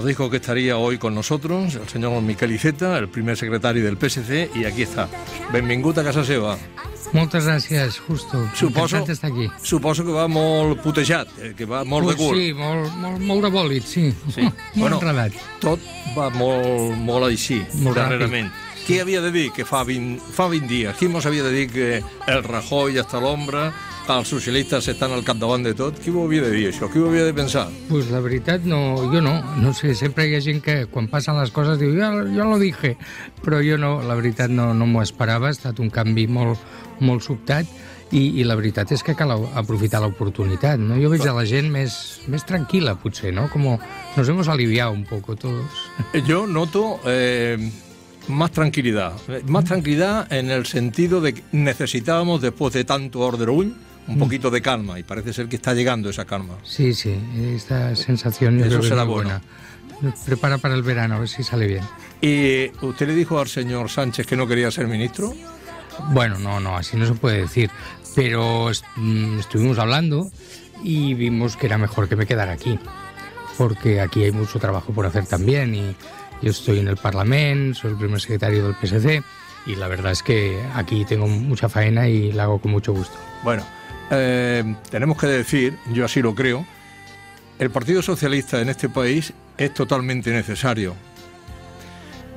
nos dijo que estaría hoy con nosotros el señor Miquel Iceta, el primer secretario del PSC, y aquí está. Benvingut a casa seva. Moltes gràcies, Justo. Suposo, estar aquí. suposo que va molt putejat, eh, que va molt pues de cul. Sí, molt, molt, molt de bòlit, sí. sí. molt bueno, enredat. Tot va molt, molt així, molt darrerament. Ràpid. Qui havia de dir que fa 20, fa 20 dies? Qui mos havia de dir que el Rajoy està a l'ombra, els socialistes estan al capdavant de tot, qui ho havia de dir, això? Qui ho havia de pensar? Pues la veritat, no, jo no. No sé, sempre hi ha gent que quan passen les coses diu, jo, jo lo dije, però jo no, la veritat no, no m'ho esperava, ha estat un canvi molt, molt sobtat i, i la veritat és que cal aprofitar l'oportunitat, no? Jo veig a la gent més, més tranquil·la, potser, no? Como nos hemos aliviado un poco todos. Jo noto... Eh, más tranquilidad. Más tranquilidad en el sentido de que necesitábamos, después de tanto orderull, un mm. poquito de calma y parece ser que está llegando esa calma. Sí, sí, esta sensación Eso será buena. Prepara para el verano, a ver si sale bien. ¿Y eh, usted le dijo al señor Sánchez que no quería ser ministro? Bueno, no, no, así no se puede decir. Pero mm, estuvimos hablando y vimos que era mejor que me quedara aquí, porque aquí hay mucho trabajo por hacer también y yo estoy en el Parlamento, soy el primer secretario del PSC y la verdad es que aquí tengo mucha faena y la hago con mucho gusto. Bueno, eh, tenemos que decir, yo así lo creo, el Partido Socialista en este país es totalmente necesario.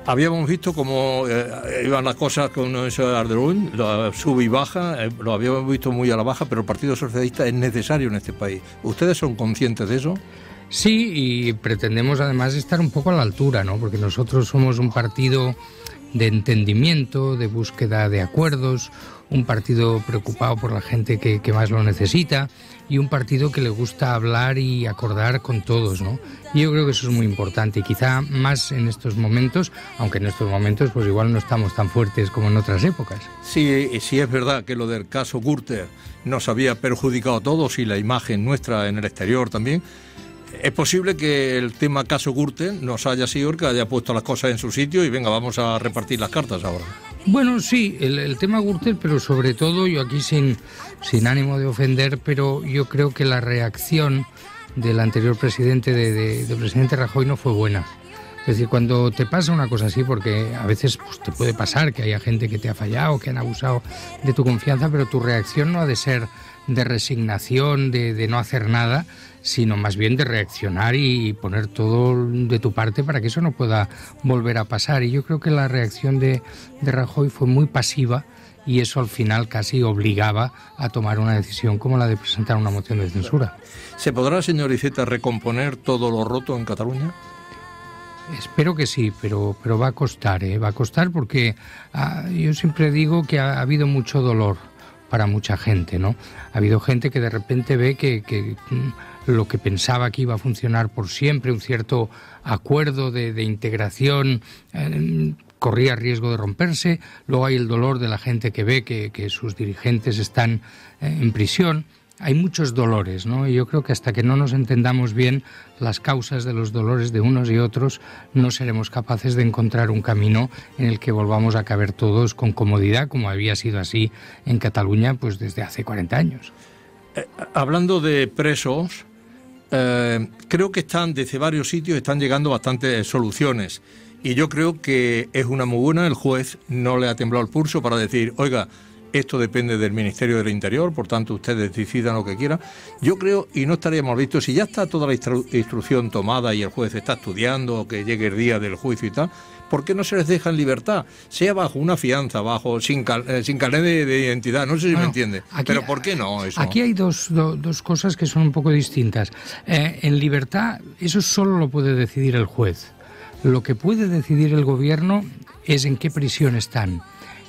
Habíamos visto cómo eh, iban las cosas con eso la sub y baja, eh, lo habíamos visto muy a la baja, pero el Partido Socialista es necesario en este país. ¿Ustedes son conscientes de eso? Sí, y pretendemos además estar un poco a la altura, ¿no? Porque nosotros somos un partido de entendimiento, de búsqueda de acuerdos, un partido preocupado por la gente que, más lo necesita y un partido que le gusta hablar y acordar con todos, ¿no? yo creo que eso es muy importante quizá más en estos momentos, aunque en estos momentos pues igual no estamos tan fuertes como en otras épocas. Sí, eh, sí es verdad que lo del caso Gürtel nos había perjudicado a todos y la imagen nuestra en el exterior también. Es posible que el tema caso Gürtel nos haya sido el que haya puesto las cosas en su sitio y venga, vamos a repartir las cartas ahora. Bueno, sí, el, tema Gürtel, pero sobre todo, yo aquí sin, sin ánimo de ofender, pero yo creo que la reacción del anterior presidente, de, del presidente Rajoy, no fue buena. Es decir, cuando te pasa una cosa así, porque a veces pues, te puede pasar que haya gente que te ha fallado, que han abusado de tu confianza, pero tu reacción no ha de ser de resignación, de no hacer nada, sino más bien de reaccionar y poner todo de tu parte para que eso no pueda volver a pasar. Y yo creo que la reacción de, Rajoy fue muy pasiva y eso al final casi obligaba a tomar una decisión como la de presentar una moción de censura. ¿Se podrá, señor recomponer todo lo roto en Cataluña? Espero que sí, pero, pero va a costar, ¿eh? va a costar porque ah, yo siempre digo que ha habido mucho dolor para mucha gente, ¿no? Ha habido gente que de repente ve que, mm, lo que pensaba que iba a funcionar por siempre, un cierto acuerdo de, integración, eh, corría riesgo de romperse. Luego hay el dolor de la gente que ve que, sus dirigentes están eh, en prisión hay muchos dolores, ¿no? Y yo creo que hasta que no nos entendamos bien las causas de los dolores de unos y otros, no seremos capaces de encontrar un camino en el que volvamos a caber todos con comodidad, como había sido así en Cataluña, pues desde hace 40 años. Eh, hablando de presos, eh, creo que están desde varios sitios están llegando bastantes soluciones. Y yo creo que es una muy buena. El juez no le ha temblado el pulso para decir, oiga, esto depende del Ministerio del Interior, por tanto ustedes decidan lo que quieran. Yo creo, y no estaríamos listos, si ya está toda la instrucción tomada y el juez está estudiando, que llegue el día del juicio y tal, ¿por qué no se les deja en libertad? Sea bajo una fianza, bajo sin, eh, carnet de, identidad, no sé si me entiende. Pero ¿por qué no eso? Aquí hay dos, cosas que son un poco distintas. Eh, en libertad, eso solo lo puede decidir el juez. Lo que puede decidir el gobierno es en qué prisión están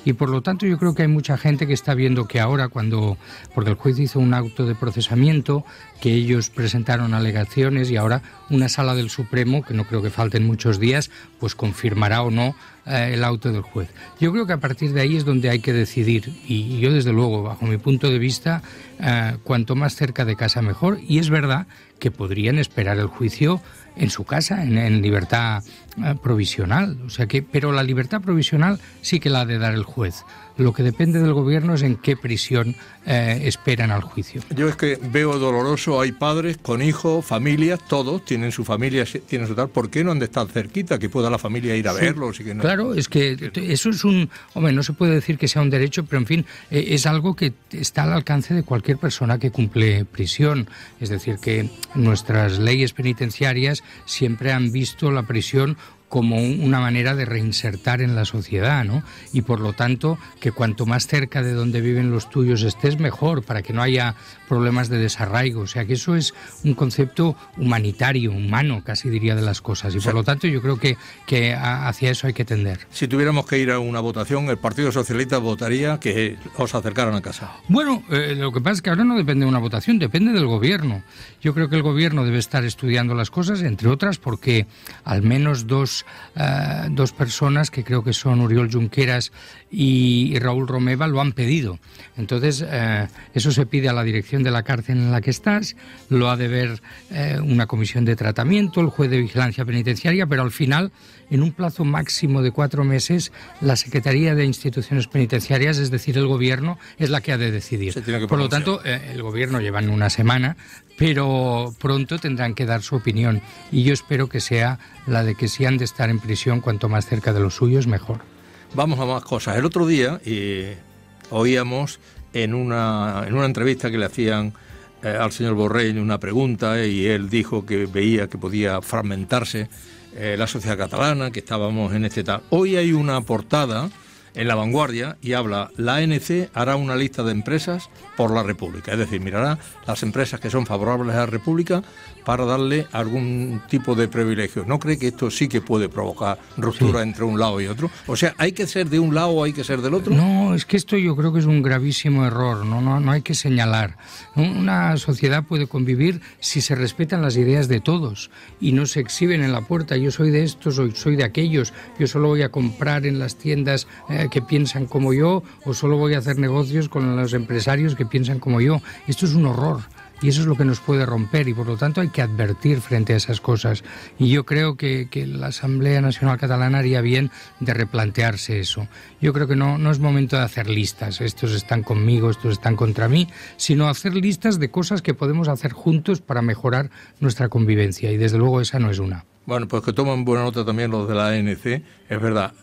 y por lo tanto yo creo que hay mucha gente que está viendo que ahora cuando, porque el juez hizo un auto de procesamiento, que ellos presentaron alegaciones y ahora una sala del Supremo, que no creo que falten muchos días, pues confirmará o no eh, el auto del juez. Yo creo que a partir de ahí es donde hay que decidir y, yo desde luego, bajo mi punto de vista, eh, cuanto más cerca de casa mejor y es verdad que podrían esperar el juicio en su casa, en libertad eh, provisional, o sea que, pero la libertad provisional sí que la ha de dar el juez. Lo que depende del gobierno es en qué prisión eh, esperan al juicio. Yo es que veo doloroso, hay padres con hijos, familias, todos tienen su familia, tienen su tal, ¿por qué no han de estar cerquita? Que pueda la familia ir a verlo? verlos. que Claro, es que eso es un, hombre, no se puede decir que sea un derecho, pero en fin, eh, es algo que está al alcance de cualquier persona que cumple prisión. Es decir, que nuestras leyes penitenciarias siempre han visto la prisión como una manera de reinsertar en la sociedad, ¿no? Y por lo tanto, que cuanto más cerca de donde viven los tuyos estés, mejor, para que no haya problemas de desarraigo. O sea, que eso es un concepto humanitario, humano, casi diría de las cosas. Y por lo tanto, yo creo que, que hacia eso hay que tender. Si tuviéramos que ir a una votación, el Partido Socialista votaría que os acercaran a casa. Bueno, eh, lo que pasa es que ahora no depende de una votación, depende del gobierno. Yo creo que el gobierno debe estar estudiando las cosas, entre otras porque al menos dos eh, dos, personas, que creo que son Uriol Junqueras y, Raúl Romeva, lo han pedido. Entonces, eh, eso se pide a la dirección de la cárcel en la que estás, lo ha de ver eh, una comisión de tratamiento, el juez de vigilancia penitenciaria, pero al final, en un plazo máximo de cuatro meses, la Secretaría de Instituciones Penitenciarias, es decir, el Gobierno, es la que ha de decidir. Por lo tanto, el Gobierno lleva una semana pero pronto tendrán que dar su opinión y yo espero que sea la de que si han de estar en prisión cuanto más cerca de los suyos mejor. Vamos a más cosas. El otro día oíamos en una, en una entrevista que le hacían eh, al señor Borrell una pregunta eh, y él dijo que veía que podía fragmentarse eh, la sociedad catalana, que estábamos en este tal. Hoy hay una portada en La Vanguardia y habla, la ANC hará una lista de empresas por la República, es decir, mirará las empresas que son favorables a la República para darle algún tipo de privilegio... ¿No cree que esto sí que puede provocar ruptura entre un lado y otro? O sea, ¿hay que ser de un lado o hay que ser del otro? No, es que esto yo creo que es un gravísimo error, no, no, hay que señalar. Una sociedad puede convivir si se respetan las ideas de todos y no se exhiben en la puerta, yo soy de estos, o soy de aquellos, yo solo voy a comprar en las tiendas eh, que piensan como yo o solo voy a hacer negocios con los empresarios que piensan como yo. Esto es un horror y eso es lo que nos puede romper y por lo tanto hay que advertir frente a esas cosas. Y yo creo que, que la Asamblea Nacional Catalana haría bien de replantearse eso. Yo creo que no, no es momento de hacer listas, estos están conmigo, estos están contra mí, sino hacer listas de cosas que podemos hacer juntos para mejorar nuestra convivencia y desde luego esa no es una. Bueno, pues que toman buena nota también los de la ANC, es verdad.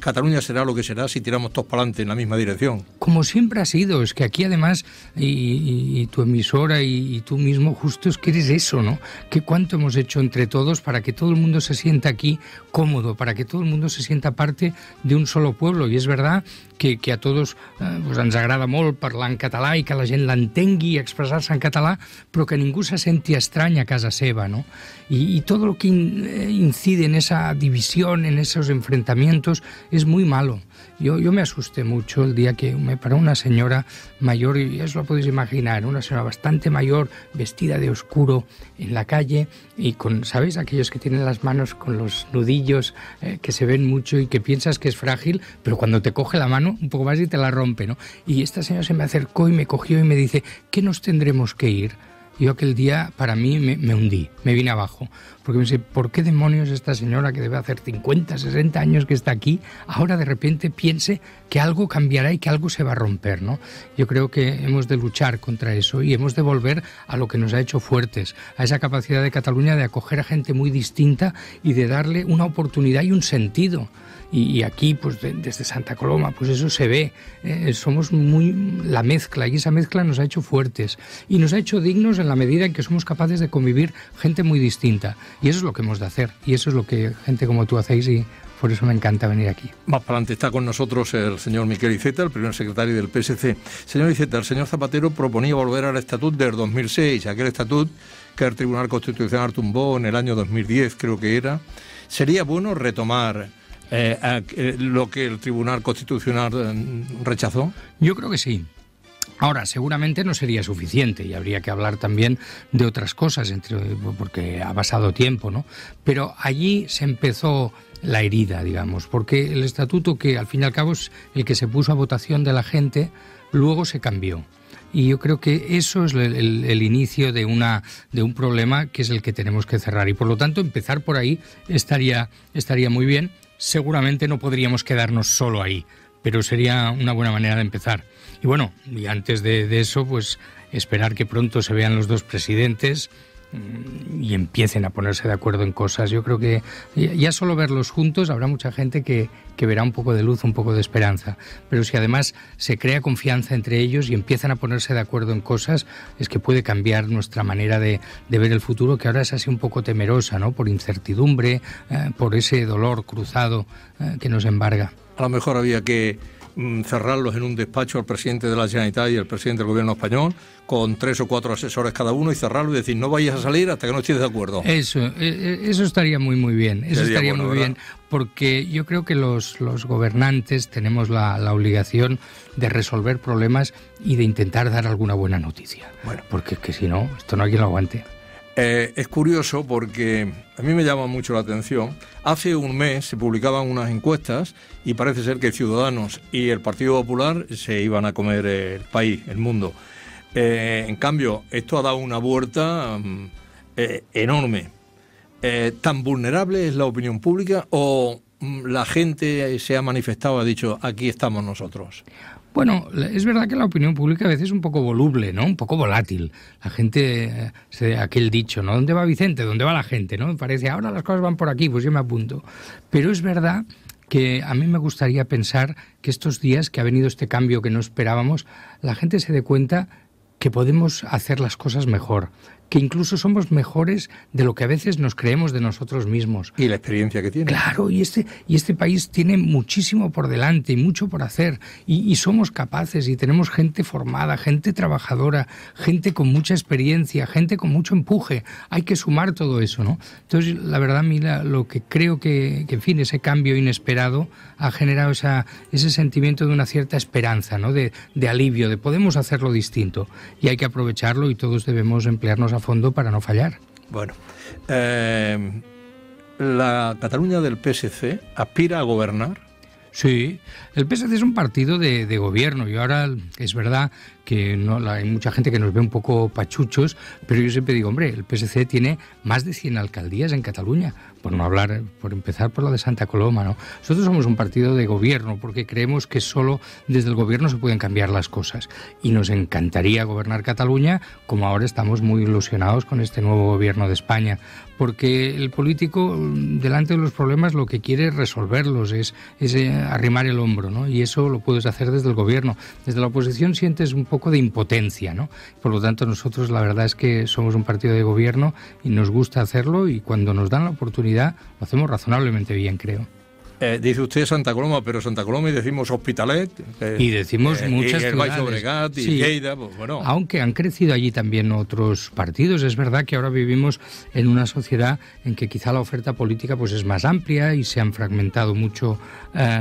Cataluña será lo que será si tiramos todos para adelante en la misma dirección. Como siempre ha sido, es que aquí además, y, tu emisora y, tú mismo, justo es que eres eso, ¿no? Que cuánto hemos hecho entre todos para que todo el mundo se sienta aquí cómodo, para que todo el mundo se sienta parte de un solo pueblo. ...y es verdad que, a todos eh, pues agrada molt hablar en català ...y que la gente l'entengui i se en catalá ...pero que ningún se senti extraña casa seva, no? Y, todo lo que eh, incide en esa división, en esos enfrentamientos, es muy malo. Yo, me asusté mucho el día que me paró una señora mayor, y eso lo podéis imaginar, una señora bastante mayor, vestida de oscuro en la calle y con, ¿sabéis? Aquellos que tienen las manos con los nudillos eh, que se ven mucho y que piensas que es frágil, pero cuando te coge la mano un poco más y te la rompe, ¿no? Y esta señora se me acercó y me cogió y me dice, ¿qué nos tendremos que ir? Yo aquel día para mí me, hundí, me vine abajo, porque me sé, ¿por qué demonios esta señora que debe hacer 50, 60 años que está aquí, ahora de repente piense que algo cambiará y que algo se va a romper? ¿no? Yo creo que hemos de luchar contra eso y hemos de volver a lo que nos ha hecho fuertes, a esa capacidad de Cataluña de acoger a gente muy distinta y de darle una oportunidad y un sentido y, aquí pues desde Santa Coloma pues eso se ve ¿eh? somos muy la mezcla y esa mezcla nos ha hecho fuertes y nos ha hecho dignos en la medida en que somos capaces de convivir gente muy distinta y eso es lo que hemos de hacer y eso es lo que gente como tú hacéis y por eso me encanta venir aquí. Más para adelante está con nosotros el señor Miquel Iceta, el primer secretario del PSC. Señor Iceta, el señor Zapatero proponía volver al estatut del 2006, aquel estatut que el Tribunal Constitucional tumbó en el año 2010, creo que era. Sería bueno retomar eh, eh, lo que el Tribunal Constitucional eh, rechazó? Yo creo que sí. Ahora, seguramente no sería suficiente y habría que hablar también de otras cosas, entre, porque ha pasado tiempo, ¿no? Pero allí se empezó la herida, digamos, porque el estatuto que al fin y al cabo es el que se puso a votación de la gente, luego se cambió. Y yo creo que eso es el, el, inicio de, una, de un problema que es el que tenemos que cerrar. Y por lo tanto, empezar por ahí estaría, estaría muy bien seguramente no podríamos quedarnos solo ahí, pero sería una buena manera de empezar. Y bueno, y antes de, de eso, pues esperar que pronto se vean los dos presidentes, y empiecen a ponerse de acuerdo en cosas. Yo creo que ya solo verlos juntos habrá mucha gente que, verá un poco de luz, un poco de esperanza. Pero si además se crea confianza entre ellos y empiezan a ponerse de acuerdo en cosas, es que puede cambiar nuestra manera de, ver el futuro, que ahora es así un poco temerosa, ¿no? Por incertidumbre, eh, por ese dolor cruzado eh, que nos embarga. A lo mejor había que Mm, cerrarlos en un despacho al presidente de la Generalitat y al presidente del gobierno español, con tres o cuatro asesores cada uno, y cerrarlos y decir, no vayas a salir hasta que no estés de acuerdo. Eso, e, e, eso estaría muy, muy bien. Eso estaría muy bien, porque yo creo que los, los gobernantes tenemos la, la, obligación de resolver problemas y de intentar dar alguna buena noticia. Bueno, porque que si no, esto no hay quien lo aguante. Eh, es curioso porque a mí me llama mucho la atención. Hace un mes se publicaban unas encuestas y parece ser que Ciudadanos y el Partido Popular se iban a comer el país, el mundo. Eh, en cambio, esto ha dado una vuelta mm, eh, enorme. ¿Tan vulnerable es la opinión pública o mm, la gente se ha manifestado, ha dicho, aquí estamos nosotros? Bueno, es verdad que la opinión pública a veces es un poco voluble, ¿no? Un poco volátil. La gente, eh, se aquel dicho, ¿no? ¿Dónde va Vicente? ¿Dónde va la gente? ¿No? Me parece, ahora las cosas van por aquí, pues yo me apunto. Pero es verdad que a mí me gustaría pensar que estos días que ha venido este cambio que no esperábamos, la gente se dé cuenta que podemos hacer las cosas mejor, que incluso somos mejores de lo que a veces nos creemos de nosotros mismos. Y la experiencia que tiene. Claro, y este, y este país tiene muchísimo por delante y mucho por hacer, y, somos capaces, y tenemos gente formada, gente trabajadora, gente con mucha experiencia, gente con mucho empuje. Hay que sumar todo eso, ¿no? Entonces, la verdad, mira, lo que creo que, que en fin, ese cambio inesperado ha generado esa, ese sentimiento de una cierta esperanza, ¿no? De, de alivio, de podemos hacerlo distinto, y hay que aprovecharlo y todos debemos emplearnos a fondo para no fallar. Bueno, eh, la Cataluña del PSC aspira a gobernar Sí, el PSC es un partido de, gobierno y ahora es verdad que no, hay mucha gente que nos ve un poco pachuchos, pero yo siempre digo, hombre, el PSC tiene más de 100 alcaldías en Cataluña, por no hablar, por empezar por la de Santa Coloma, ¿no? Nosotros somos un partido de gobierno porque creemos que solo desde el gobierno se pueden cambiar las cosas y nos encantaría gobernar Cataluña como ahora estamos muy ilusionados con este nuevo gobierno de España porque el político mm, delante de los problemas lo que quiere es resolverlos, es, es eh, arrimar el hombro, ¿no? Y eso lo puedes hacer desde el gobierno. Desde la oposición sientes un poco de impotencia, ¿no? Por lo tanto, nosotros la verdad es que somos un partido de gobierno y nos gusta hacerlo y cuando nos dan la oportunidad lo hacemos razonablemente bien, creo. Eh, dice usted Santa Coloma, pero Santa Coloma y decimos Hospitalet. Eh, y decimos eh, muchas y pues, bueno. Aunque han crecido allí también otros partidos, es verdad que ahora vivimos en una sociedad en que quizá la oferta política pues es más amplia y se han fragmentado mucho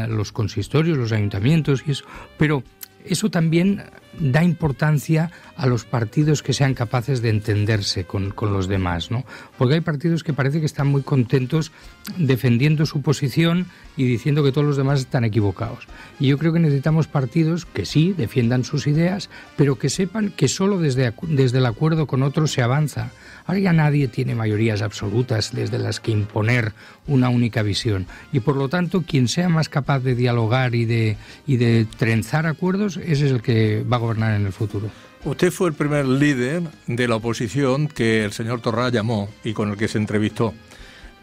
los consistorios, los ayuntamientos y eso, pero eso también da importancia a los partidos que sean capaces de entenderse con, los demás, ¿no? Porque hay partidos que parece que están muy contentos defendiendo su posición y diciendo que todos los demás están equivocados. Y yo creo que necesitamos partidos que sí defiendan sus ideas, pero que sepan que solo desde, desde el acuerdo con otros se avanza. Ahora ya nadie tiene mayorías absolutas desde las que imponer una única visión. Y por lo tanto, quien sea más capaz de dialogar y de, y de trenzar acuerdos, ese es el que va a gobernar en el futuro. Usted fue el primer líder de la oposición que el señor Torra llamó y con el que se entrevistó.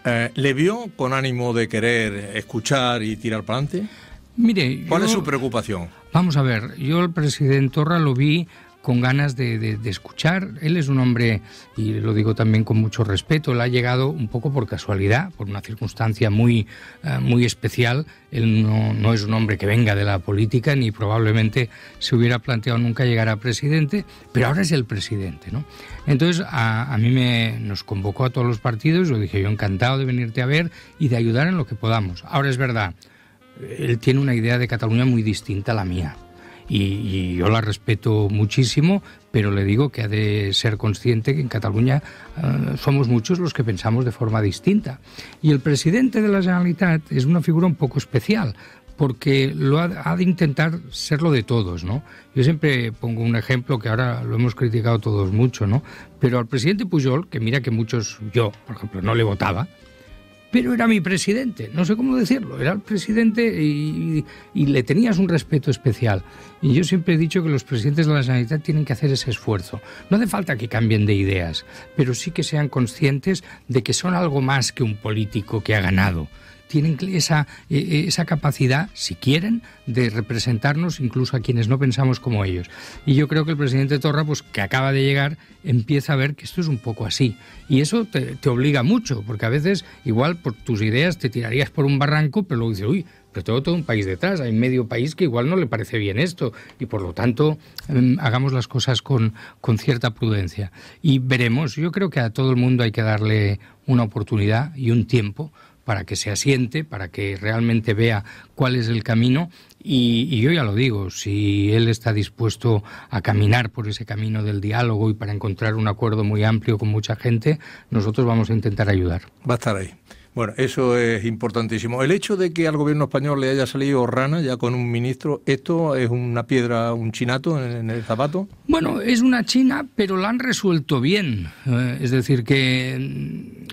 Eh, ¿Le vio con ánimo de querer escuchar y tirar para adelante? Mire, ¿cuál es su preocupación? Vamos a ver, yo al presidente Torra lo vi con ganas de, escuchar. Él es un hombre, y lo digo también con mucho respeto, le ha llegado un poco por casualidad, por una circunstancia muy, eh, muy especial. Él no, es un hombre que venga de la política, ni probablemente se hubiera planteado nunca llegar a presidente, pero ahora es el presidente. Entonces a, mí me, nos convocó a todos los partidos, lo dije yo encantado de venirte a ver y de ayudar en lo que podamos. Ahora es verdad, él tiene una idea de Cataluña muy distinta a la mía y, yo la respeto muchísimo, pero le digo que ha de ser consciente que en Cataluña eh, somos muchos los que pensamos de forma distinta. Y el presidente de la Generalitat es una figura un poco especial, porque lo ha, ha, de intentar serlo de todos, ¿no? Yo siempre pongo un ejemplo que ahora lo hemos criticado todos mucho, ¿no? Pero al presidente Pujol, que mira que muchos, yo, por ejemplo, no le votaba, pero era mi presidente, no sé cómo decirlo, era el presidente y, le tenías un respeto especial. Y yo siempre he dicho que los presidentes de la sanidad tienen que hacer ese esfuerzo. No hace falta que cambien de ideas, pero sí que sean conscientes de que son algo más que un político que ha ganado tienen esa, e, e, esa capacidad, si quieren, de representarnos incluso a quienes no pensamos como ellos. Y yo creo que el presidente Torra, pues que acaba de llegar, empieza a ver que esto es un poco así. Y eso te, obliga mucho, porque a veces igual por tus ideas te tirarías por un barranco, pero luego dices, uy, pero tengo todo un país detrás, hay medio país que igual no le parece bien esto y por lo tanto em, hagamos las cosas con, con cierta prudencia. Y veremos, yo creo que a todo el mundo hay que darle una oportunidad y un tiempo para que se asiente, para que realmente vea cuál es el camino. Y, yo ya lo digo, si él está dispuesto a caminar por ese camino del diálogo y para encontrar un acuerdo muy amplio con mucha gente, nosotros vamos a intentar ayudar. Va a estar ahí. Bueno, eso es importantísimo. El hecho de que al gobierno español le haya salido rana ya con un ministro, ¿esto es una piedra, un chinato en, el zapato? Bueno, es una china, pero la han resuelto bien. Eh, es decir, que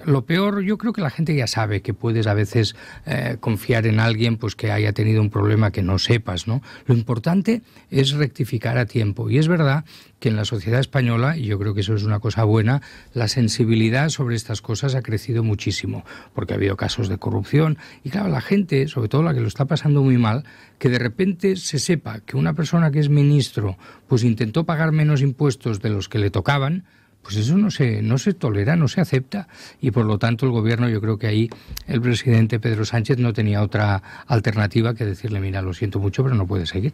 mm, lo peor, yo creo que la gente ya sabe que puedes a veces eh, confiar en alguien pues que haya tenido un problema que no sepas, ¿no? Lo importante es rectificar a tiempo. Y es verdad que en la sociedad española, y yo creo que eso es una cosa buena, la sensibilidad sobre estas cosas ha crecido muchísimo. Porque que ha habido casos de corrupción. Y claro, la gente, sobre todo la que lo está pasando muy mal, que de repente se sepa que una persona que es ministro, pues intentó pagar menos impuestos de los que le tocaban, pues eso no se, no se tolera, no se acepta. Y por lo tanto el gobierno, yo creo que ahí el presidente Pedro Sánchez no tenía otra alternativa que decirle, mira, lo siento mucho, pero no puede seguir.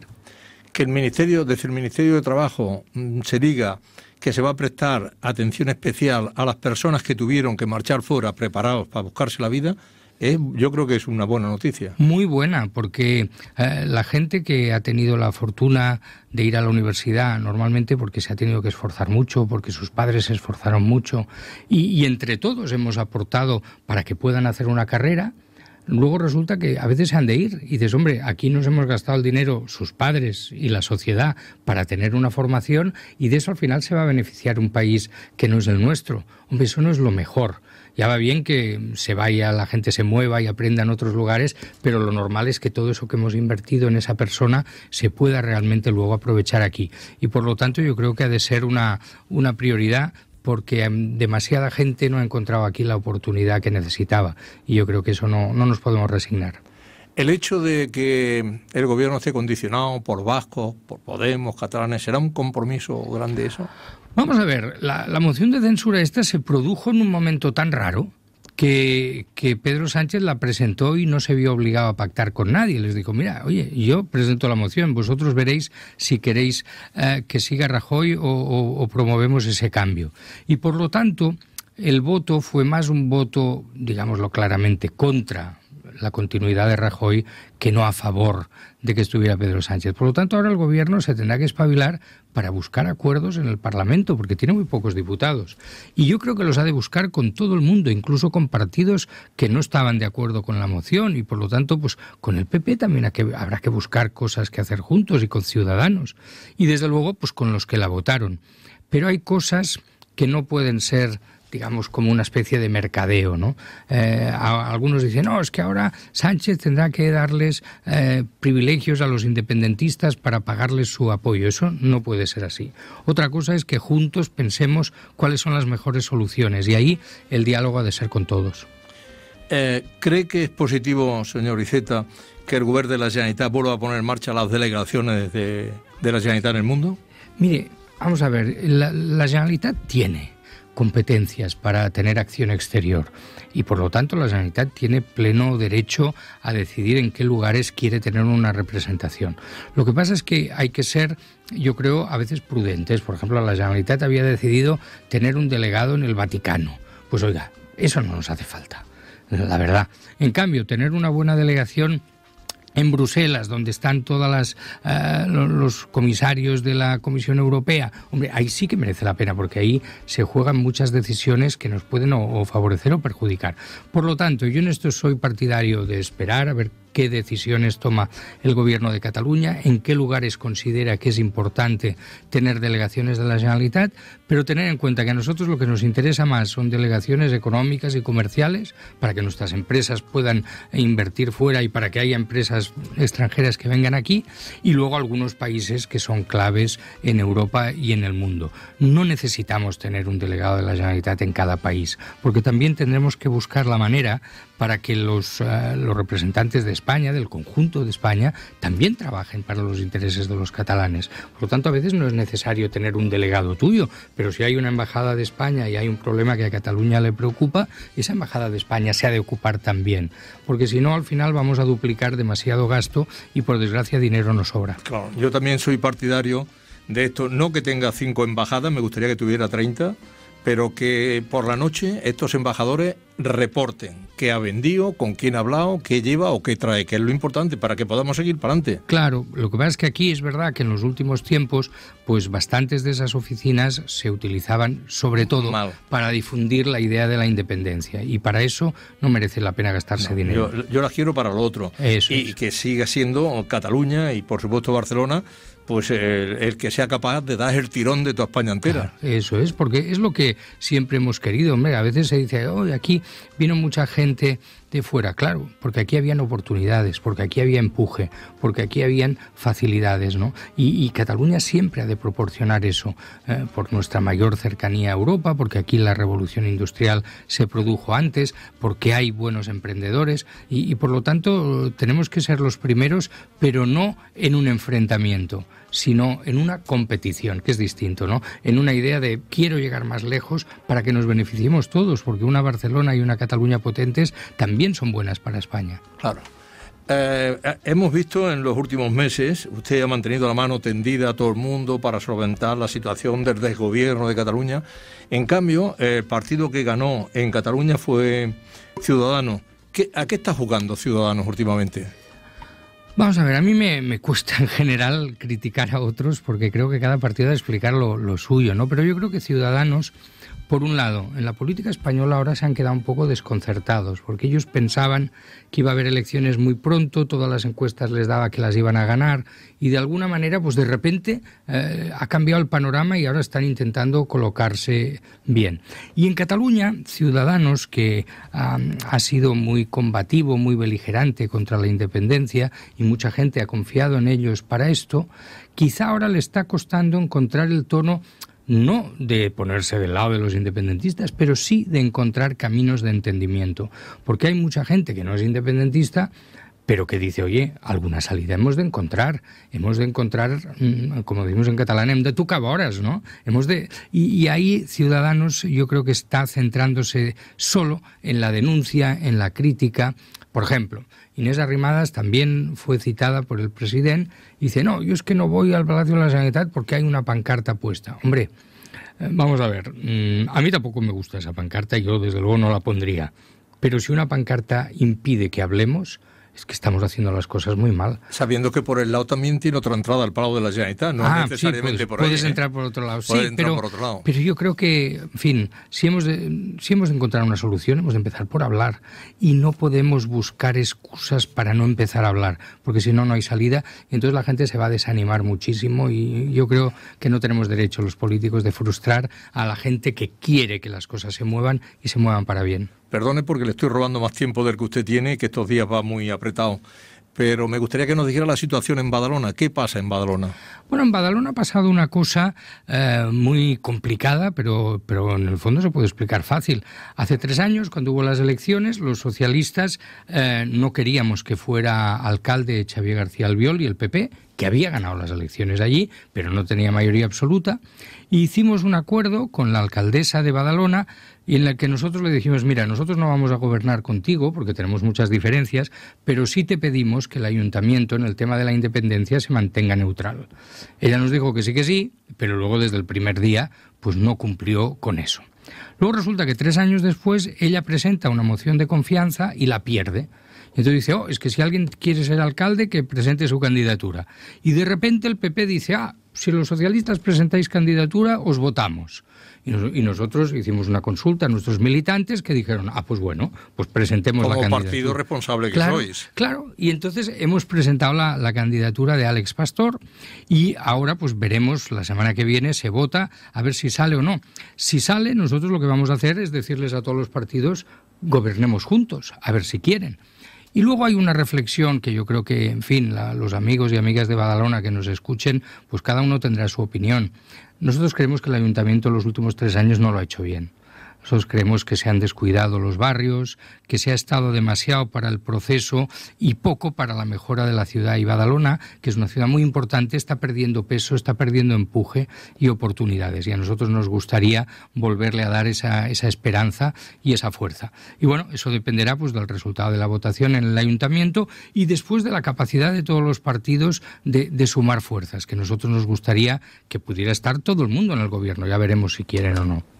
Que el Ministerio, el Ministerio de Trabajo, mm, se diga que se va a prestar atención especial a las personas que tuvieron que marchar fuera preparados para buscarse la vida, yo creo que es una buena noticia. Muy buena, porque eh, la gente que ha tenido la fortuna de ir a la universidad, normalmente porque se ha tenido que esforzar mucho, porque sus padres se esforzaron mucho, y entre todos hemos aportado para que puedan hacer una carrera, luego resulta que a veces se han de ir y dices, hombre, aquí nos hemos gastado el dinero sus padres y la sociedad para tener una formación y de eso al final se va a beneficiar un país que no es el nuestro. Hombre, eso no es lo mejor. Ya va bien que se vaya, la gente se mueva y aprenda en otros lugares, pero lo normal es que todo eso que hemos invertido en esa persona se pueda realmente luego aprovechar aquí. Y por lo tanto yo creo que ha de ser una, una prioridad porque em, demasiada gente no ha encontrado aquí la oportunidad que necesitaba. Y yo creo que eso no, nos podemos resignar. El hecho de que el gobierno esté condicionado por vascos, por Podemos, catalanes, ¿será un compromiso grande eso? Vamos a ver, la moción de censura esta se produjo en un momento tan raro que, Pedro Sánchez la presentó y no se vio obligado a pactar con nadie. Les dijo, mira, oye, yo presento la moción, vosotros veréis si queréis eh, que siga Rajoy o, o, promovemos ese cambio. Y por lo tanto, el voto fue más un voto, digámoslo claramente, contra la continuidad de Rajoy que no a favor de que estuviera Pedro Sánchez. Por lo tanto, ahora el gobierno se tendrá que espabilar para buscar acuerdos en el Parlamento, porque tiene muy pocos diputados. Y yo creo que los ha de buscar con todo el mundo, incluso con partidos que no estaban de acuerdo con la moción. Y por lo tanto, pues con el PP también habrá que buscar cosas que hacer juntos y con ciudadanos. Y desde luego, pues con los que la votaron. Pero hay cosas que no pueden ser digamos, como una especie de mercadeo, ¿no? Eh, algunos dicen, no, es que ahora Sánchez tendrá que darles eh, privilegios a los independentistas para pagarles su apoyo. Eso no puede ser así. Otra cosa es que juntos pensemos cuáles son las mejores soluciones y ahí el diálogo ha de ser con todos. Eh, ¿Cree que es positivo, señor Iceta, que el gobierno de la Generalitat vuelva a poner en marcha las delegaciones de, la Generalitat en el mundo? Mire, vamos a ver, la, la Generalitat tiene competencias para tener acción exterior y por lo tanto la sanidad tiene pleno derecho a decidir en qué lugares quiere tener una representación. Lo que pasa es que hay que ser, yo creo, a veces prudentes. Por ejemplo, la Generalitat había decidido tener un delegado en el Vaticano. Pues oiga, eso no nos hace falta, la verdad. En cambio, tener una buena delegación en Bruselas, donde están todas las eh, los comisarios de la Comisión Europea, hombre, ahí sí que merece la pena porque ahí se juegan muchas decisiones que nos pueden o favorecer o perjudicar. Por lo tanto, yo en esto soy partidario de esperar a ver qué decisiones toma el gobierno de Cataluña, en qué lugares considera que es importante tener delegaciones de la Generalitat, pero tener en cuenta que a nosotros lo que nos interesa más son delegaciones económicas y comerciales para que nuestras empresas puedan invertir fuera y para que haya empresas extranjeras que vengan aquí y luego algunos países que son claves en Europa y en el mundo. No necesitamos tener un delegado de la Generalitat en cada país, porque también tendremos que buscar la manera para que eh, los, representantes de España, del conjunto de España, también trabajen para los intereses de los catalanes. Por lo tanto, a veces no es necesario tener un delegado tuyo, pero si hay una embajada de España y hay un problema que a Cataluña le preocupa, esa embajada de España se ha de ocupar también, porque si no, al final vamos a duplicar demasiado gasto y, por desgracia, dinero nos sobra. Claro, yo también soy partidario de esto, no que tenga cinco embajadas, me gustaría que tuviera 30 pero que por la noche estos embajadores reporten qué ha vendido, con quién ha hablado, qué lleva o qué trae, que es lo importante para que podamos seguir para adelante. Claro, lo que pasa es que aquí es verdad que en los últimos tiempos, pues bastantes de esas oficinas se utilizaban sobre todo para difundir la idea de la independencia y para eso no merece la pena gastarse dinero. Yo, las quiero para lo otro y que siga siendo Cataluña y por supuesto Barcelona pues eh, el, que sea capaz de dar el tirón de tu España entera. Ah, eso es, porque es lo que siempre hemos querido. a veces se dice, hoy aquí vino mucha gente fuera, claro, porque aquí habían oportunidades, porque aquí había empuje, porque aquí habían facilidades, ¿no? Y, Cataluña siempre ha de proporcionar eso, eh, por nuestra mayor cercanía a Europa, porque aquí la revolución industrial se produjo antes, porque hay buenos emprendedores y por lo tanto tenemos que ser los primeros, pero no en un enfrentamiento sino en una competición, que es distinto, ¿no? En una idea de quiero llegar más lejos para que nos beneficiemos todos, porque una Barcelona y una Cataluña potentes también son buenas para España. Claro. Eh, eh, hemos visto en los últimos meses, usted ha mantenido la mano tendida a todo el mundo para solventar la situación del desgobierno de Cataluña. En cambio, el partido que ganó en Cataluña fue Ciudadanos. ¿A qué está jugando Ciudadanos últimamente? Vamos a ver, a mí me, me, cuesta en general criticar a otros porque creo que cada partido debe explicar lo, lo, suyo, ¿no? Pero yo creo que Ciudadanos por un lado, en la política española ahora se han quedado un poco desconcertados, porque ellos pensaban que iba a haber elecciones muy pronto, todas las encuestas les daba que las iban a ganar, y de alguna manera, pues de repente eh, ha cambiado el panorama y ahora están intentando colocarse bien. Y en Cataluña, Ciudadanos, que ha sido muy combativo, muy beligerante contra la independencia, y mucha gente ha confiado en ellos para esto, quizá ahora le está costando encontrar el tono no de ponerse del lado de los independentistas, pero sí de encontrar caminos de entendimiento, porque hay mucha gente que no es independentista, pero que dice, oye, alguna salida hemos de encontrar, hemos de encontrar, mm, como decimos en catalán, de tocar caboras, ¿no? Hemos de... y, ahí Ciudadanos yo creo que está centrándose solo en la denuncia, en la crítica, por ejemplo, Inés Arrimadas también fue citada por el presidente y dice, no, yo es que no voy al Palacio de la Sanidad porque hay una pancarta puesta. Hombre, eh, vamos a ver, mm, a mí tampoco me gusta esa pancarta, yo desde luego no la pondría, pero si una pancarta impide que hablemos, es que estamos haciendo las cosas muy mal. Sabiendo que por el lado también tiene otra entrada al Palau de la Generalitat, no ah, necesariamente sí, puedes, por ahí. Puedes ¿eh? entrar por otro lado, sí, pero, yo creo que, en fin, si hemos, de, si hemos de encontrar una solución, hemos de empezar por hablar y no podemos buscar excusas para no empezar a hablar, porque si no, no hay salida y entonces la gente se va a desanimar muchísimo y yo creo que no tenemos derecho los políticos de frustrar a la gente que quiere que las cosas se muevan y se muevan para bien. Perdone porque le estoy robando más tiempo del que usted tiene, que estos días va muy apretado. Pero me gustaría que nos dijera la situación en Badalona. ¿Qué pasa en Badalona? Bueno, en Badalona ha pasado una cosa eh, muy complicada, pero, pero en el fondo se puede explicar fácil. Hace tres años, cuando hubo las elecciones, los socialistas eh, no queríamos que fuera alcalde Xavier García Albiol y el PP, que había ganado las elecciones allí, pero no tenía mayoría absoluta, e hicimos un acuerdo con la alcaldesa de Badalona y en la que nosotros le dijimos, mira, nosotros no vamos a gobernar contigo porque tenemos muchas diferencias, pero sí te pedimos que el ayuntamiento en el tema de la independencia se mantenga neutral. Ella nos dijo que sí que sí, pero luego desde el primer día pues no cumplió con eso. Luego resulta que tres años después ella presenta una moción de confianza y la pierde. Entonces dice, oh, es que si alguien quiere ser alcalde, que presente su candidatura. Y de repente el PP dice, ah, si los socialistas presentáis candidatura, os votamos. Y, nosotros hicimos una consulta a nuestros militantes que dijeron, ah, pues bueno, pues presentemos la candidatura. Como partido responsable que claro, sois. Claro, y entonces hemos presentado la, candidatura de Alex Pastor y ahora pues veremos, la semana que viene se vota a ver si sale o no. Si sale, nosotros lo que vamos a hacer es decirles a todos los partidos, gobernemos juntos, a ver si quieren. Y luego hay una reflexión que yo creo que, en fin, los amigos y amigas de Badalona que nos escuchen, pues cada uno tendrá su opinión. Nosotros creemos que el ayuntamiento en los últimos tres años no lo ha hecho bien. Nosotros creemos que se han descuidado los barrios, que se ha estado demasiado para el proceso y poco para la mejora de la ciudad. Y Badalona, que es una ciudad muy importante, está perdiendo peso, está perdiendo empuje y oportunidades. Y a nosotros nos gustaría volverle a dar esa, esperanza y esa fuerza. Y bueno, eso dependerá pues, del resultado de la votación en el ayuntamiento y después de la capacidad de todos los partidos de, de sumar fuerzas, que a nosotros nos gustaría que pudiera estar todo el mundo en el gobierno. Ya veremos si quieren o no.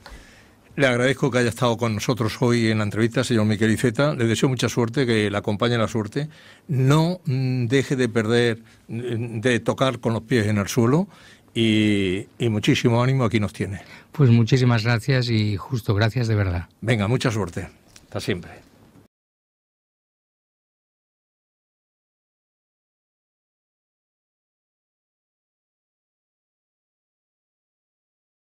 Le agradezco que haya estado con nosotros hoy en la entrevista, señor Miquel Iceta. Le deseo mucha suerte, que le acompañe la suerte. No mm, deje de perder, mm, de tocar con los pies en el suelo y, y muchísimo ánimo aquí nos tiene. Pues muchísimas gracias y justo gracias de verdad. Venga, mucha suerte. Hasta siempre.